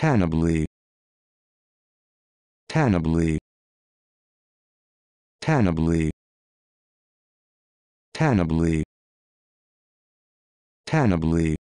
Tannably. Tannably. Tannably. Tannably. Tannably.